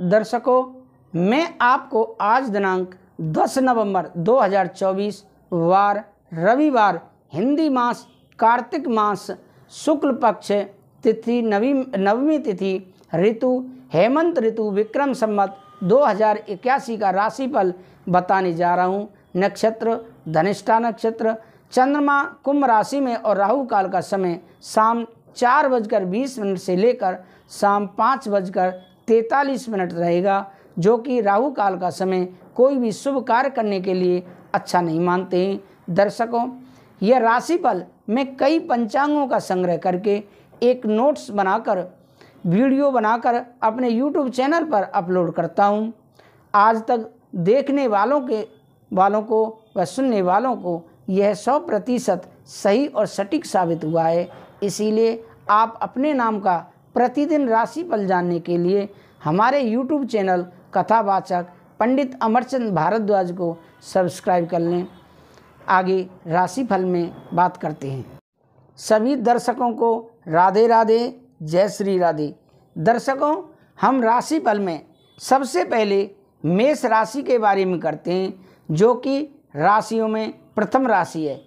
दर्शकों मैं आपको आज दिनांक 10 नवंबर 2024 वार रविवार हिंदी मास कार्तिक मास शुक्ल पक्ष तिथि नवी नवमी तिथि ऋतु हेमंत ऋतु विक्रम सम्मत 2081 का राशिफल बताने जा रहा हूँ नक्षत्र धनिष्ठा नक्षत्र चंद्रमा कुंभ राशि में और राहु काल का समय शाम चार बजकर बीस मिनट से लेकर शाम पाँच बजकर तैंतालीस मिनट रहेगा जो कि राहु काल का समय कोई भी शुभ कार्य करने के लिए अच्छा नहीं मानते हैं दर्शकों यह राशिफल में कई पंचांगों का संग्रह करके एक नोट्स बनाकर वीडियो बनाकर अपने यूट्यूब चैनल पर अपलोड करता हूँ आज तक देखने वालों के वालों को व सुनने वालों को यह सौ प्रतिशत सही और सटीक साबित हुआ है इसीलिए आप अपने नाम का प्रतिदिन राशिफल जानने के लिए हमारे यूट्यूब चैनल कथावाचक पंडित अमरचंद भारद्वाज को सब्सक्राइब कर लें आगे राशिफल में बात करते हैं सभी दर्शकों को राधे राधे जय श्री राधे दर्शकों हम राशिफल में सबसे पहले मेष राशि के बारे में करते हैं जो कि राशियों में प्रथम राशि है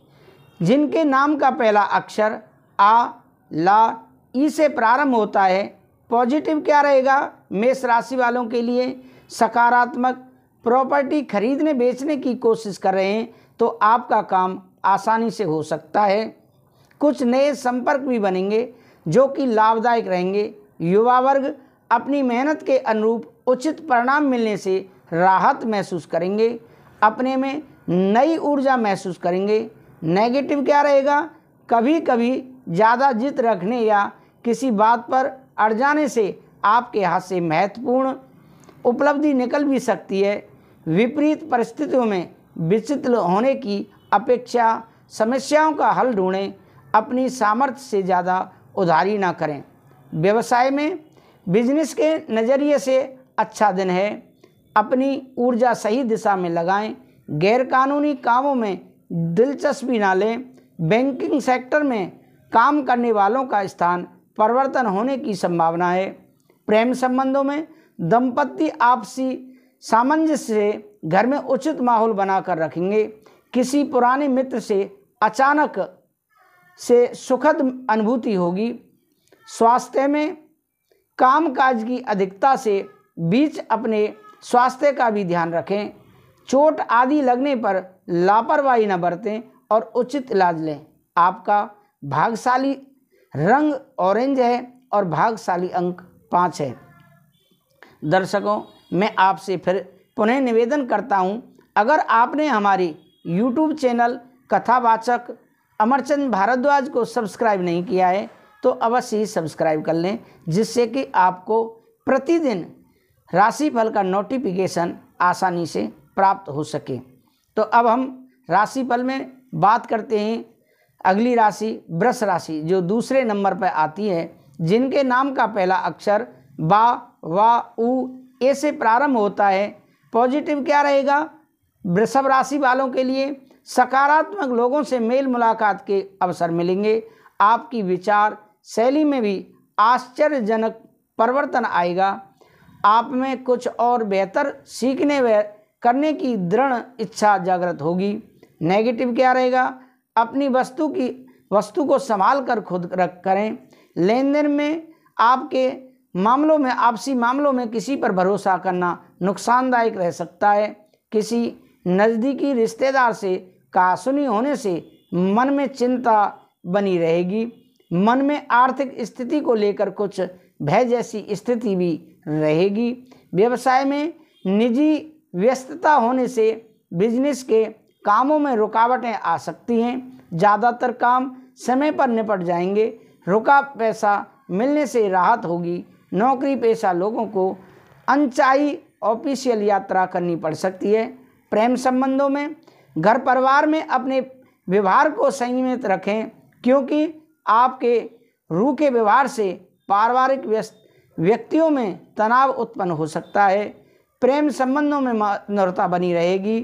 जिनके नाम का पहला अक्षर आ ला ई से प्रारंभ होता है पॉजिटिव क्या रहेगा मेष राशि वालों के लिए सकारात्मक प्रॉपर्टी खरीदने बेचने की कोशिश कर रहे हैं तो आपका काम आसानी से हो सकता है कुछ नए संपर्क भी बनेंगे जो कि लाभदायक रहेंगे युवा वर्ग अपनी मेहनत के अनुरूप उचित परिणाम मिलने से राहत महसूस करेंगे अपने में नई ऊर्जा महसूस करेंगे नेगेटिव क्या रहेगा कभी कभी ज़्यादा जित रखने या किसी बात पर अड़ जाने से आपके हाथ से महत्वपूर्ण उपलब्धि निकल भी सकती है विपरीत परिस्थितियों में विचित होने की अपेक्षा समस्याओं का हल ढूंढें अपनी सामर्थ्य से ज़्यादा उधारी ना करें व्यवसाय में बिजनेस के नज़रिए से अच्छा दिन है अपनी ऊर्जा सही दिशा में लगाएं गैरकानूनी कामों में दिलचस्पी ना लें बैंकिंग सेक्टर में काम करने वालों का स्थान परिवर्तन होने की संभावना है प्रेम संबंधों में दंपत्ति आपसी सामंजस्य से घर में उचित माहौल बनाकर रखेंगे किसी पुराने मित्र से अचानक से सुखद अनुभूति होगी स्वास्थ्य में कामकाज की अधिकता से बीच अपने स्वास्थ्य का भी ध्यान रखें चोट आदि लगने पर लापरवाही न बरतें और उचित इलाज लें आपका भाग्यशाली रंग ऑरेंज है और भागशाली अंक पाँच है दर्शकों मैं आपसे फिर पुनः निवेदन करता हूँ अगर आपने हमारी यूट्यूब चैनल कथावाचक अमरचंद भारद्वाज को सब्सक्राइब नहीं किया है तो अवश्य ही सब्सक्राइब कर लें जिससे कि आपको प्रतिदिन राशिफल का नोटिफिकेशन आसानी से प्राप्त हो सके तो अब हम राशिफल में बात करते हैं अगली राशि ब्रस राशि जो दूसरे नंबर पर आती है जिनके नाम का पहला अक्षर बा वा ऊ ऐसे प्रारंभ होता है पॉजिटिव क्या रहेगा वृषभ राशि वालों के लिए सकारात्मक लोगों से मेल मुलाकात के अवसर मिलेंगे आपकी विचार शैली में भी आश्चर्यजनक परिवर्तन आएगा आप में कुछ और बेहतर सीखने व करने की दृढ़ इच्छा जागृत होगी नेगेटिव क्या रहेगा अपनी वस्तु की वस्तु को संभाल कर खुद रख करें लेन देन में आपके मामलों में आपसी मामलों में किसी पर भरोसा करना नुकसानदायक रह सकता है किसी नज़दीकी रिश्तेदार से कहासुनी होने से मन में चिंता बनी रहेगी मन में आर्थिक स्थिति को लेकर कुछ भय जैसी स्थिति भी रहेगी व्यवसाय में निजी व्यस्तता होने से बिजनेस के कामों में रुकावटें आ सकती हैं ज़्यादातर काम समय पर निपट जाएंगे रुका पैसा मिलने से राहत होगी नौकरी पेशा लोगों को अनचाही ऑफिशियल यात्रा करनी पड़ सकती है प्रेम संबंधों में घर परिवार में अपने व्यवहार को संयमित रखें क्योंकि आपके रूखे व्यवहार से पारिवारिक व्यक्तियों में तनाव उत्पन्न हो सकता है प्रेम संबंधों में नम्रता बनी रहेगी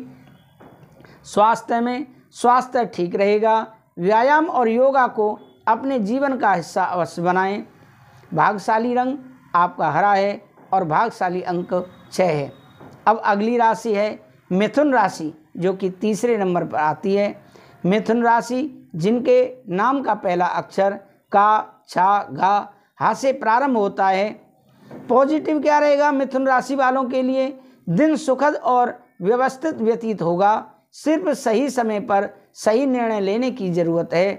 स्वास्थ्य में स्वास्थ्य ठीक रहेगा व्यायाम और योगा को अपने जीवन का हिस्सा अवश्य बनाएं भागशाली रंग आपका हरा है और भागशाली अंक छः है अब अगली राशि है मिथुन राशि जो कि तीसरे नंबर पर आती है मिथुन राशि जिनके नाम का पहला अक्षर का छा घा हा से प्रारंभ होता है पॉजिटिव क्या रहेगा मिथुन राशि वालों के लिए दिन सुखद और व्यवस्थित व्यतीत होगा सिर्फ सही समय पर सही निर्णय लेने की ज़रूरत है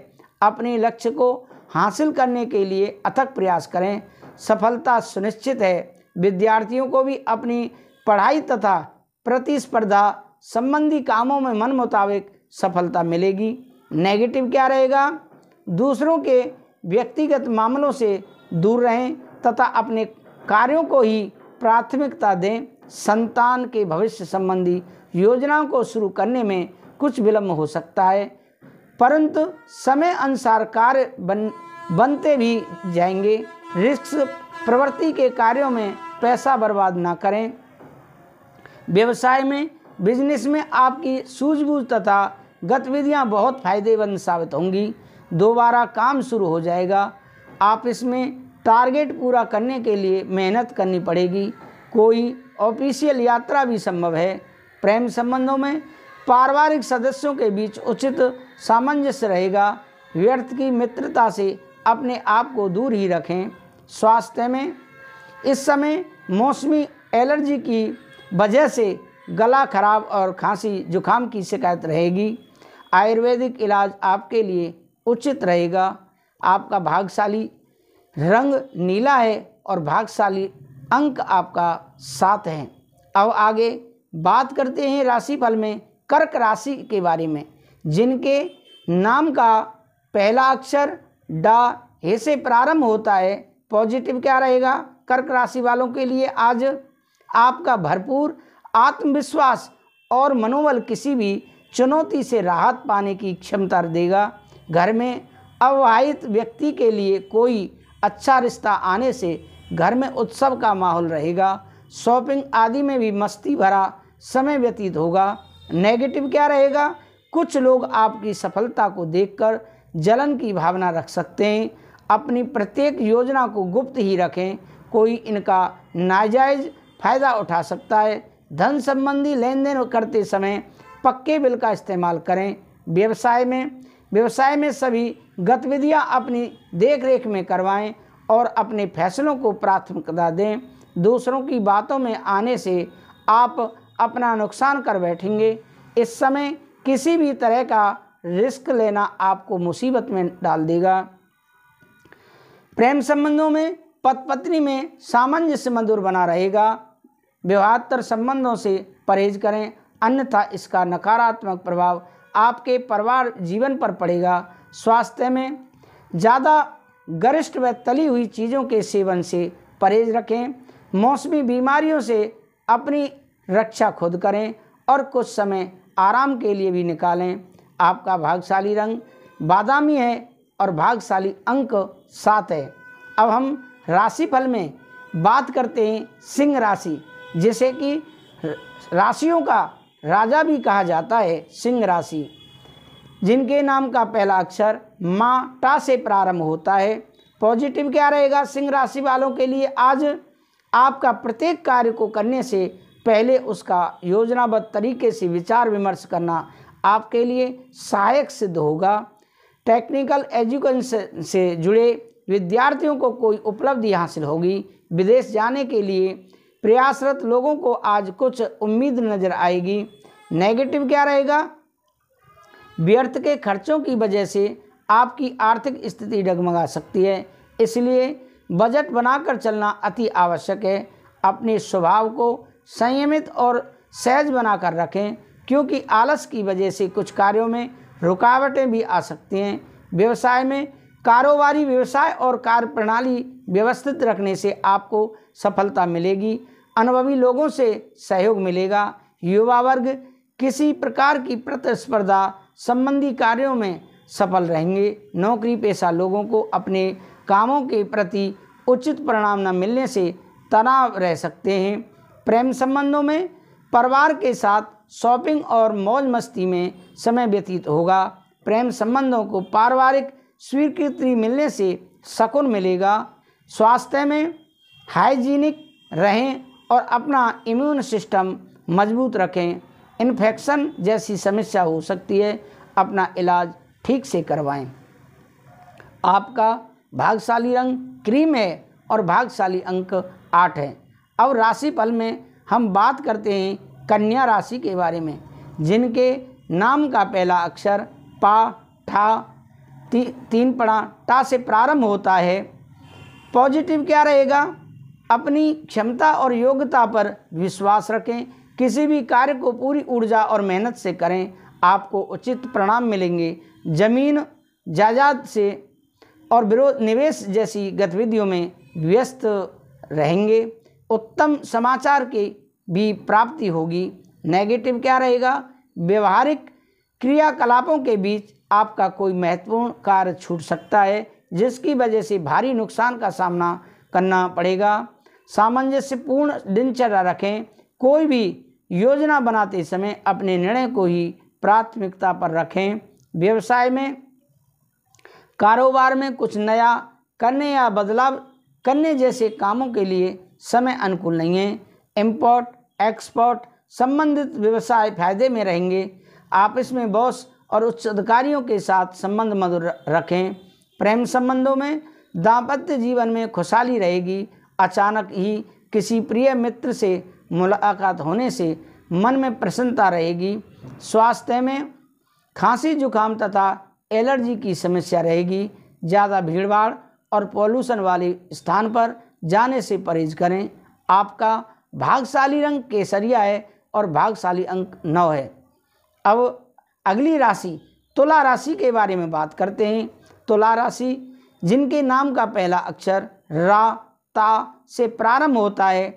अपने लक्ष्य को हासिल करने के लिए अथक प्रयास करें सफलता सुनिश्चित है विद्यार्थियों को भी अपनी पढ़ाई तथा प्रतिस्पर्धा संबंधी कामों में मन मुताबिक सफलता मिलेगी नेगेटिव क्या रहेगा दूसरों के व्यक्तिगत मामलों से दूर रहें तथा अपने कार्यों को ही प्राथमिकता दें संतान के भविष्य संबंधी योजनाओं को शुरू करने में कुछ विलम्ब हो सकता है परंतु समय अनुसार कार्य बन बनते भी जाएंगे रिस्क प्रवृत्ति के कार्यों में पैसा बर्बाद ना करें व्यवसाय में बिजनेस में आपकी सूझबूझ तथा गतिविधियां बहुत फायदेमंद साबित होंगी दोबारा काम शुरू हो जाएगा आप इसमें टारगेट पूरा करने के लिए मेहनत करनी पड़ेगी कोई ऑफिशियल यात्रा भी संभव है प्रेम संबंधों में पारिवारिक सदस्यों के बीच उचित सामंजस्य रहेगा व्यर्थ की मित्रता से अपने आप को दूर ही रखें स्वास्थ्य में इस समय मौसमी एलर्जी की वजह से गला खराब और खांसी जुखाम की शिकायत रहेगी आयुर्वेदिक इलाज आपके लिए उचित रहेगा आपका भागशाली रंग नीला है और भागशाली अंक आपका सात है अब आगे बात करते हैं राशिफल में कर्क राशि के बारे में जिनके नाम का पहला अक्षर डा हे से प्रारंभ होता है पॉजिटिव क्या रहेगा कर्क राशि वालों के लिए आज आपका भरपूर आत्मविश्वास और मनोबल किसी भी चुनौती से राहत पाने की क्षमता देगा घर में अवाहित व्यक्ति के लिए कोई अच्छा रिश्ता आने से घर में उत्सव का माहौल रहेगा शॉपिंग आदि में भी मस्ती भरा समय व्यतीत होगा नेगेटिव क्या रहेगा कुछ लोग आपकी सफलता को देखकर जलन की भावना रख सकते हैं अपनी प्रत्येक योजना को गुप्त ही रखें कोई इनका नाजायज फायदा उठा सकता है धन संबंधी लेन देन करते समय पक्के बिल का इस्तेमाल करें व्यवसाय में व्यवसाय में सभी गतिविधियां अपनी देखरेख में करवाएं और अपने फैसलों को प्राथमिकता दें दूसरों की बातों में आने से आप अपना नुकसान कर बैठेंगे इस समय किसी भी तरह का रिस्क लेना आपको मुसीबत में डाल देगा प्रेम संबंधों में पत पत्नी में सामंजस्य मधुर बना रहेगा विवाहत्तर संबंधों से परहेज करें अन्यथा इसका नकारात्मक प्रभाव आपके परिवार जीवन पर पड़ेगा स्वास्थ्य में ज़्यादा गरिष्ठ व तली हुई चीज़ों के सेवन से परहेज रखें मौसमी बीमारियों से अपनी रक्षा खुद करें और कुछ समय आराम के लिए भी निकालें आपका भागशाली रंग बादामी है और भागशाली अंक सात है अब हम राशिफल में बात करते हैं सिंह राशि जिसे कि राशियों का राजा भी कहा जाता है सिंह राशि जिनके नाम का पहला अक्षर माँ टा से प्रारंभ होता है पॉजिटिव क्या रहेगा सिंह राशि वालों के लिए आज आपका प्रत्येक कार्य को करने से पहले उसका योजनाबद्ध तरीके से विचार विमर्श करना आपके लिए सहायक सिद्ध होगा टेक्निकल एजुकेशन से जुड़े विद्यार्थियों को कोई उपलब्धि हासिल होगी विदेश जाने के लिए प्रयासरत लोगों को आज कुछ उम्मीद नज़र आएगी नेगेटिव क्या रहेगा व्यर्थ के खर्चों की वजह से आपकी आर्थिक स्थिति डगमगा सकती है इसलिए बजट बनाकर चलना अति आवश्यक है अपने स्वभाव को संयमित और सहज बनाकर रखें क्योंकि आलस की वजह से कुछ कार्यों में रुकावटें भी आ सकती हैं व्यवसाय में कारोबारी व्यवसाय और कार्य प्रणाली व्यवस्थित रखने से आपको सफलता मिलेगी अनुभवी लोगों से सहयोग मिलेगा युवा वर्ग किसी प्रकार की प्रतिस्पर्धा संबंधी कार्यों में सफल रहेंगे नौकरी पेशा लोगों को अपने कामों के प्रति उचित परिणाम न मिलने से तनाव रह सकते हैं प्रेम संबंधों में परिवार के साथ शॉपिंग और मौज मस्ती में समय व्यतीत होगा प्रेम संबंधों को पारिवारिक स्वीकृति मिलने से शकुन मिलेगा स्वास्थ्य में हाइजीनिक रहें और अपना इम्यून सिस्टम मजबूत रखें इन्फेक्शन जैसी समस्या हो सकती है अपना इलाज ठीक से करवाएं आपका भागशाली रंग क्रीम है और भागशाली अंक आठ है अब राशि फल में हम बात करते हैं कन्या राशि के बारे में जिनके नाम का पहला अक्षर पा ठा ती, तीन पड़ा टा से प्रारंभ होता है पॉजिटिव क्या रहेगा अपनी क्षमता और योग्यता पर विश्वास रखें किसी भी कार्य को पूरी ऊर्जा और मेहनत से करें आपको उचित प्रणाम मिलेंगे ज़मीन जायदाद से और विरोध निवेश जैसी गतिविधियों में व्यस्त रहेंगे उत्तम समाचार की भी प्राप्ति होगी नेगेटिव क्या रहेगा व्यवहारिक क्रियाकलापों के बीच आपका कोई महत्वपूर्ण कार्य छूट सकता है जिसकी वजह से भारी नुकसान का सामना करना पड़ेगा सामंजस्यपूर्ण दिनचर्या रखें कोई भी योजना बनाते समय अपने निर्णय को ही प्राथमिकता पर रखें व्यवसाय में कारोबार में कुछ नया करने या बदलाव करने जैसे कामों के लिए समय अनुकूल नहीं है इम्पोर्ट एक्सपोर्ट संबंधित व्यवसाय फायदे में रहेंगे आपस में बॉस और उच्च अधिकारियों के साथ संबंध मधुर रखें प्रेम संबंधों में दाम्पत्य जीवन में खुशहाली रहेगी अचानक ही किसी प्रिय मित्र से मुलाकात होने से मन में प्रसन्नता रहेगी स्वास्थ्य में खांसी जुकाम तथा एलर्जी की समस्या रहेगी ज़्यादा भीड़भाड़ और पॉल्यूशन वाले स्थान पर जाने से परहेज करें आपका भागशाली रंग केसरिया है और भागशाली अंक नौ है अब अगली राशि तुला राशि के बारे में बात करते हैं तुला राशि जिनके नाम का पहला अक्षर रा ता से प्रारंभ होता है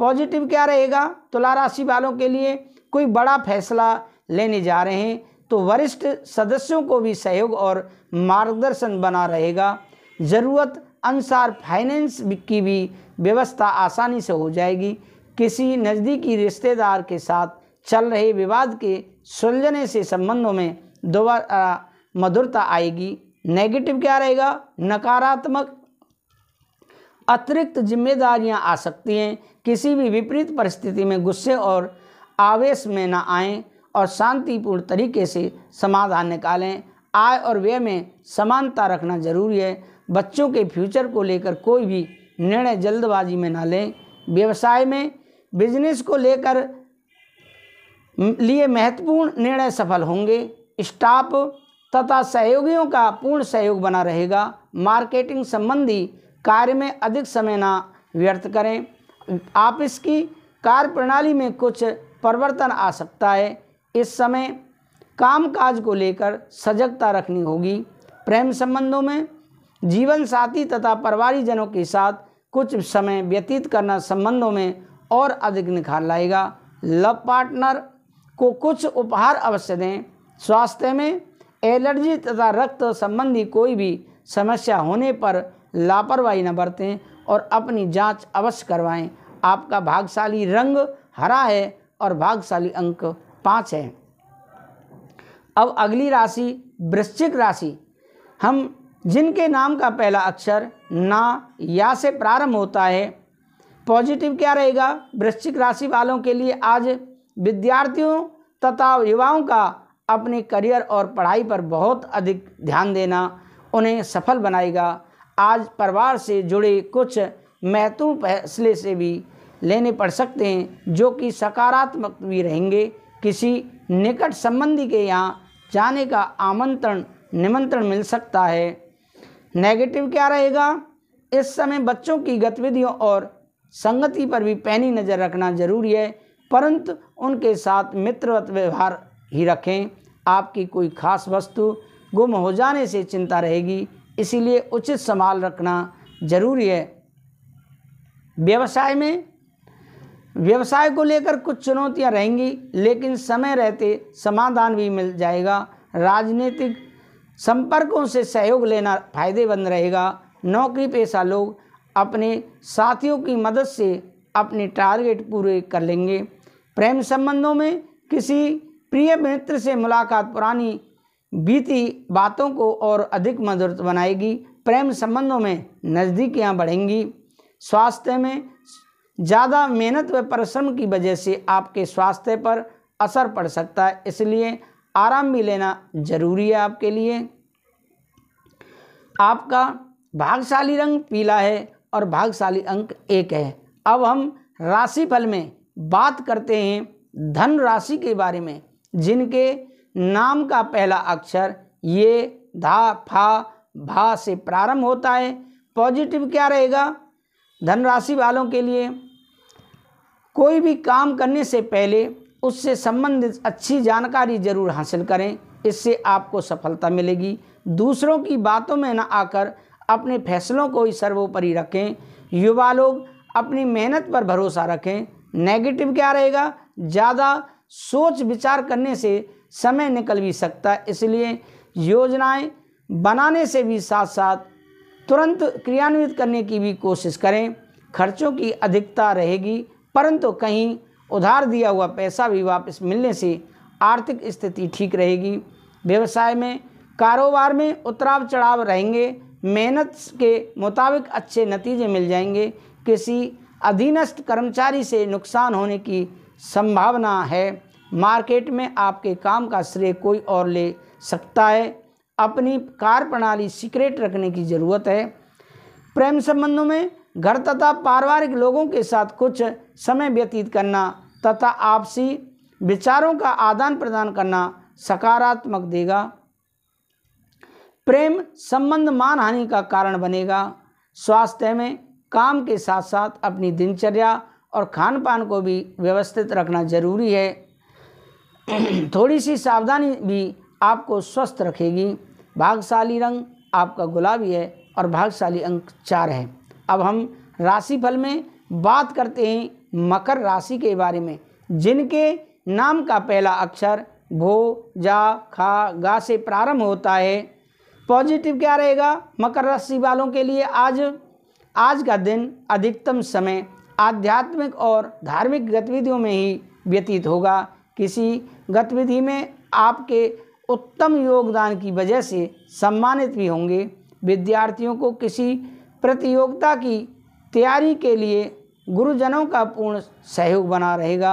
पॉजिटिव क्या रहेगा तुला तो राशि वालों के लिए कोई बड़ा फैसला लेने जा रहे हैं तो वरिष्ठ सदस्यों को भी सहयोग और मार्गदर्शन बना रहेगा ज़रूरत अनुसार फाइनेंस की भी व्यवस्था आसानी से हो जाएगी किसी नज़दीकी रिश्तेदार के साथ चल रहे विवाद के सुलझने से संबंधों में दोबारा मधुरता आएगी नेगेटिव क्या रहेगा नकारात्मक अतिरिक्त जिम्मेदारियां आ सकती हैं किसी भी विपरीत परिस्थिति में गुस्से और आवेश में न आएं और शांतिपूर्ण तरीके से समाधान निकालें आय और व्यय में समानता रखना जरूरी है बच्चों के फ्यूचर को लेकर कोई भी निर्णय जल्दबाजी में ना लें व्यवसाय में बिजनेस को लेकर लिए महत्वपूर्ण निर्णय सफल होंगे स्टाफ तथा सहयोगियों का पूर्ण सहयोग बना रहेगा मार्केटिंग संबंधी कार्य में अधिक समय ना व्यर्थ करें आप इसकी कार्य प्रणाली में कुछ परिवर्तन आ सकता है इस समय कामकाज को लेकर सजगता रखनी होगी प्रेम संबंधों में जीवन साथी तथा परिवारिक जनों के साथ कुछ समय व्यतीत करना संबंधों में और अधिक निखार लाएगा लव पार्टनर को कुछ उपहार अवश्य दें स्वास्थ्य में एलर्जी तथा रक्त संबंधी कोई भी समस्या होने पर लापरवाही न बरतें और अपनी जांच अवश्य करवाएं आपका भागशाली रंग हरा है और भागशाली अंक पाँच है अब अगली राशि वृश्चिक राशि हम जिनके नाम का पहला अक्षर ना या से प्रारंभ होता है पॉजिटिव क्या रहेगा वृश्चिक राशि वालों के लिए आज विद्यार्थियों तथा युवाओं का अपने करियर और पढ़ाई पर बहुत अधिक ध्यान देना उन्हें सफल बनाएगा आज परिवार से जुड़े कुछ महत्वपूर्ण तो फैसले से भी लेने पड़ सकते हैं जो कि सकारात्मक भी रहेंगे किसी निकट संबंधी के यहाँ जाने का आमंत्रण निमंत्रण मिल सकता है नेगेटिव क्या रहेगा इस समय बच्चों की गतिविधियों और संगति पर भी पैनी नज़र रखना जरूरी है परंतु उनके साथ मित्रवत व्यवहार ही रखें आपकी कोई खास वस्तु गुम हो जाने से चिंता रहेगी इसीलिए उचित संभाल रखना जरूरी है व्यवसाय में व्यवसाय को लेकर कुछ चुनौतियां रहेंगी लेकिन समय रहते समाधान भी मिल जाएगा राजनीतिक संपर्कों से सहयोग लेना फायदेमंद रहेगा नौकरी पेशा लोग अपने साथियों की मदद से अपने टारगेट पूरे कर लेंगे प्रेम संबंधों में किसी प्रिय मित्र से मुलाकात पुरानी बीती बातों को और अधिक मधुर बनाएगी प्रेम संबंधों में नज़दीकियाँ बढ़ेंगी स्वास्थ्य में ज़्यादा मेहनत व परिश्रम की वजह से आपके स्वास्थ्य पर असर पड़ सकता है इसलिए आराम भी लेना जरूरी है आपके लिए आपका भागशाली रंग पीला है और भागशाली अंक एक है अब हम राशिफल में बात करते हैं धन राशि के बारे में जिनके नाम का पहला अक्षर ये धा फा भा से प्रारंभ होता है पॉजिटिव क्या रहेगा धन राशि वालों के लिए कोई भी काम करने से पहले उससे संबंधित अच्छी जानकारी जरूर हासिल करें इससे आपको सफलता मिलेगी दूसरों की बातों में न आकर अपने फैसलों को ही सर्वोपरि रखें युवा लोग अपनी मेहनत पर भरोसा रखें नेगेटिव क्या रहेगा ज़्यादा सोच विचार करने से समय निकल भी सकता है इसलिए योजनाएं बनाने से भी साथ साथ तुरंत क्रियान्वित करने की भी कोशिश करें खर्चों की अधिकता रहेगी परंतु कहीं उधार दिया हुआ पैसा भी वापस मिलने से आर्थिक स्थिति ठीक रहेगी व्यवसाय में कारोबार में उतराव चढ़ाव रहेंगे मेहनत के मुताबिक अच्छे नतीजे मिल जाएंगे किसी अधीनस्थ कर्मचारी से नुकसान होने की संभावना है मार्केट में आपके काम का श्रेय कोई और ले सकता है अपनी कार्य प्रणाली सीक्रेट रखने की ज़रूरत है प्रेम संबंधों में घर तथा पारिवारिक लोगों के साथ कुछ समय व्यतीत करना तथा आपसी विचारों का आदान प्रदान करना सकारात्मक देगा प्रेम संबंध मान हानि का कारण बनेगा स्वास्थ्य में काम के साथ साथ अपनी दिनचर्या और खान पान को भी व्यवस्थित रखना जरूरी है थोड़ी सी सावधानी भी आपको स्वस्थ रखेगी भागशाली रंग आपका गुलाबी है और भागशाली अंक चार है अब हम राशिफल में बात करते हैं मकर राशि के बारे में जिनके नाम का पहला अक्षर भो जा खा गा से प्रारंभ होता है पॉजिटिव क्या रहेगा मकर राशि वालों के लिए आज आज का दिन अधिकतम समय आध्यात्मिक और धार्मिक गतिविधियों में ही व्यतीत होगा किसी गतिविधि में आपके उत्तम योगदान की वजह से सम्मानित भी होंगे विद्यार्थियों को किसी प्रतियोगिता की तैयारी के लिए गुरुजनों का पूर्ण सहयोग बना रहेगा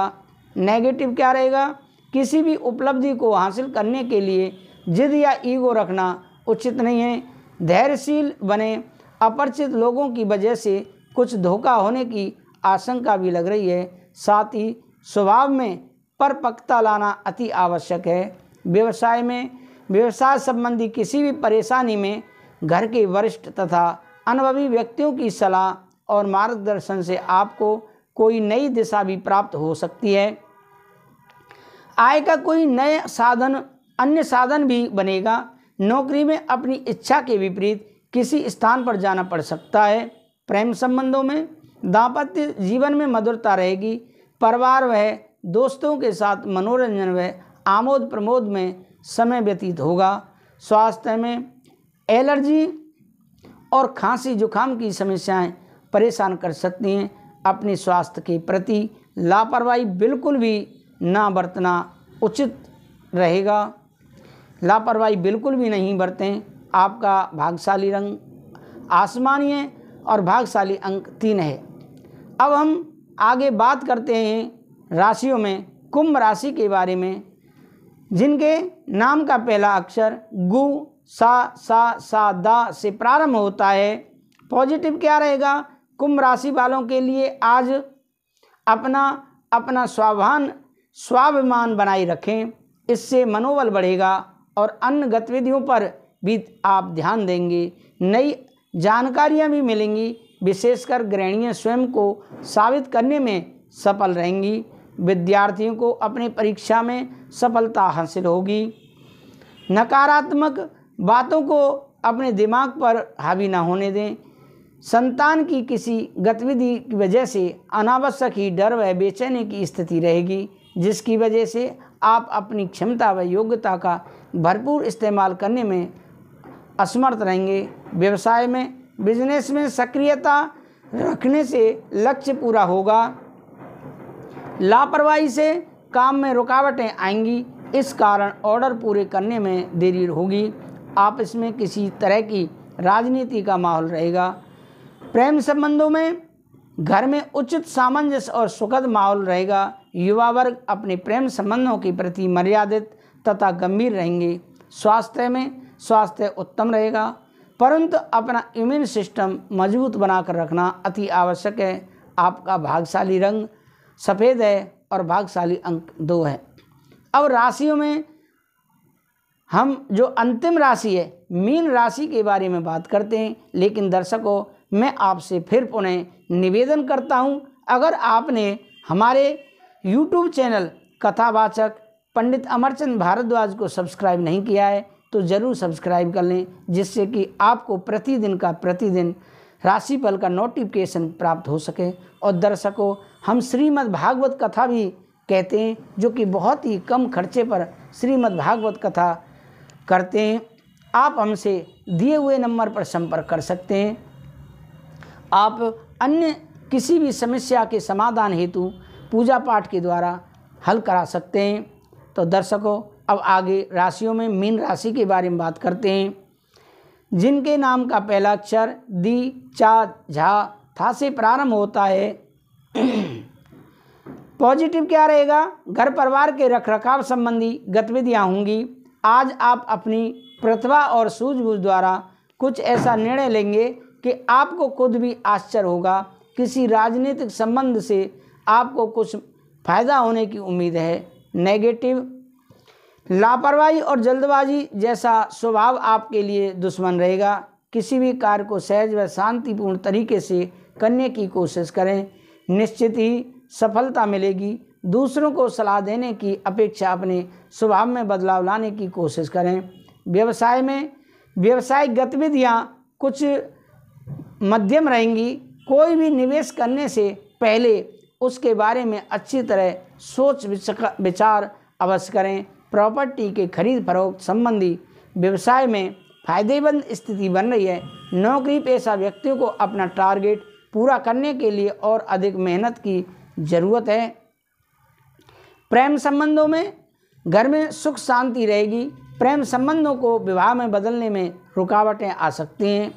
नेगेटिव क्या रहेगा किसी भी उपलब्धि को हासिल करने के लिए जिद या ईगो रखना उचित नहीं है धैर्यशील बने अपरिचित लोगों की वजह से कुछ धोखा होने की आशंका भी लग रही है साथ ही स्वभाव में परपक्ता लाना अति आवश्यक है व्यवसाय में व्यवसाय संबंधी किसी भी परेशानी में घर के वरिष्ठ तथा अनुभवी व्यक्तियों की सलाह और मार्गदर्शन से आपको कोई नई दिशा भी प्राप्त हो सकती है आय का कोई नए साधन अन्य साधन भी बनेगा नौकरी में अपनी इच्छा के विपरीत किसी स्थान पर जाना पड़ सकता है प्रेम संबंधों में दाम्पत्य जीवन में मधुरता रहेगी परिवार व दोस्तों के साथ मनोरंजन व आमोद प्रमोद में समय व्यतीत होगा स्वास्थ्य में एलर्जी और खांसी जुकाम की समस्याएं परेशान कर सकती हैं अपने स्वास्थ्य के प्रति लापरवाही बिल्कुल भी ना बरतना उचित रहेगा लापरवाही बिल्कुल भी नहीं बरतें आपका भागशाली रंग आसमानी है और भागशाली अंक तीन है अब हम आगे बात करते हैं राशियों में कुंभ राशि के बारे में जिनके नाम का पहला अक्षर गु सा सा सा दा से प्रारंभ होता है पॉजिटिव क्या रहेगा कुंभ राशि वालों के लिए आज अपना अपना स्वाभान स्वाभिमान बनाए रखें इससे मनोबल बढ़ेगा और अन्य गतिविधियों पर भी आप ध्यान देंगे नई जानकारियां भी मिलेंगी विशेषकर गृहणीय स्वयं को साबित करने में सफल रहेंगी विद्यार्थियों को अपनी परीक्षा में सफलता हासिल होगी नकारात्मक बातों को अपने दिमाग पर हावी ना होने दें संतान की किसी गतिविधि की वजह से अनावश्यक ही डर व बेचैनी की स्थिति रहेगी जिसकी वजह से आप अपनी क्षमता व योग्यता का भरपूर इस्तेमाल करने में असमर्थ रहेंगे व्यवसाय में बिजनेस में सक्रियता रखने से लक्ष्य पूरा होगा लापरवाही से काम में रुकावटें आएंगी इस कारण ऑर्डर पूरे करने में देरी होगी आप इसमें किसी तरह की राजनीति का माहौल रहेगा प्रेम संबंधों में घर में उचित सामंजस्य और सुखद माहौल रहेगा युवा वर्ग अपने प्रेम संबंधों के प्रति मर्यादित तथा गंभीर रहेंगे स्वास्थ्य में स्वास्थ्य उत्तम रहेगा परंतु अपना इम्यून सिस्टम मजबूत बनाकर रखना अति आवश्यक है आपका भागशाली रंग सफ़ेद है और भागशाली अंक दो है अब राशियों में हम जो अंतिम राशि है मीन राशि के बारे में बात करते हैं लेकिन दर्शकों मैं आपसे फिर पुनः निवेदन करता हूं अगर आपने हमारे यूट्यूब चैनल कथावाचक पंडित अमरचंद भारद्वाज को सब्सक्राइब नहीं किया है तो ज़रूर सब्सक्राइब कर लें जिससे कि आपको प्रतिदिन का प्रतिदिन राशिफल का नोटिफिकेशन प्राप्त हो सके और दर्शकों हम श्रीमद् भागवत कथा भी कहते हैं जो कि बहुत ही कम खर्चे पर श्रीमद् भागवत कथा करते हैं आप हमसे दिए हुए नंबर पर संपर्क कर सकते हैं आप अन्य किसी भी समस्या के समाधान हेतु पूजा पाठ के द्वारा हल करा सकते हैं तो दर्शकों अब आगे राशियों में मीन राशि के बारे में बात करते हैं जिनके नाम का पहला अक्षर दी चा झा था से प्रारंभ होता है पॉजिटिव क्या रहेगा घर परिवार के रखरखाव संबंधी गतिविधियाँ होंगी आज आप अपनी प्रतिभा और सूझबूझ द्वारा कुछ ऐसा निर्णय लेंगे कि आपको खुद भी आश्चर्य होगा किसी राजनीतिक संबंध से आपको कुछ फायदा होने की उम्मीद है नेगेटिव लापरवाही और जल्दबाजी जैसा स्वभाव आपके लिए दुश्मन रहेगा किसी भी कार्य को सहज व शांतिपूर्ण तरीके से करने की कोशिश करें निश्चित ही सफलता मिलेगी दूसरों को सलाह देने की अपेक्षा अपने स्वभाव में बदलाव लाने की कोशिश करें व्यवसाय में व्यवसायिक गतिविधियाँ कुछ मध्यम रहेंगी कोई भी निवेश करने से पहले उसके बारे में अच्छी तरह सोच विचार अवश्य करें प्रॉपर्टी के खरीद फरोख्त संबंधी व्यवसाय में फायदेमंद स्थिति बन रही है नौकरी पेशा व्यक्तियों को अपना टारगेट पूरा करने के लिए और अधिक मेहनत की ज़रूरत है प्रेम संबंधों में घर में सुख शांति रहेगी प्रेम संबंधों को विवाह में बदलने में रुकावटें आ सकती हैं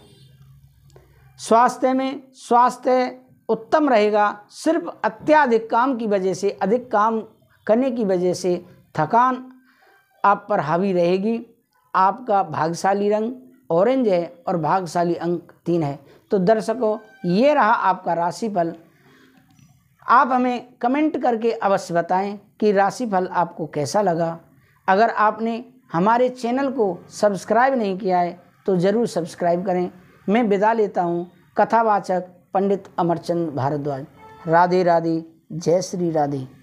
स्वास्थ्य में स्वास्थ्य उत्तम रहेगा सिर्फ अत्याधिक काम की वजह से अधिक काम करने की वजह से थकान आप पर हावी रहेगी आपका भाग्यशाली रंग ऑरेंज है और भागशाली अंक तीन है तो दर्शकों ये रहा आपका राशिफल आप हमें कमेंट करके अवश्य बताएं कि राशिफल आपको कैसा लगा अगर आपने हमारे चैनल को सब्सक्राइब नहीं किया है तो ज़रूर सब्सक्राइब करें मैं विदा लेता हूँ कथावाचक पंडित अमरचंद भारद्वाज राधे राधे जय श्री राधे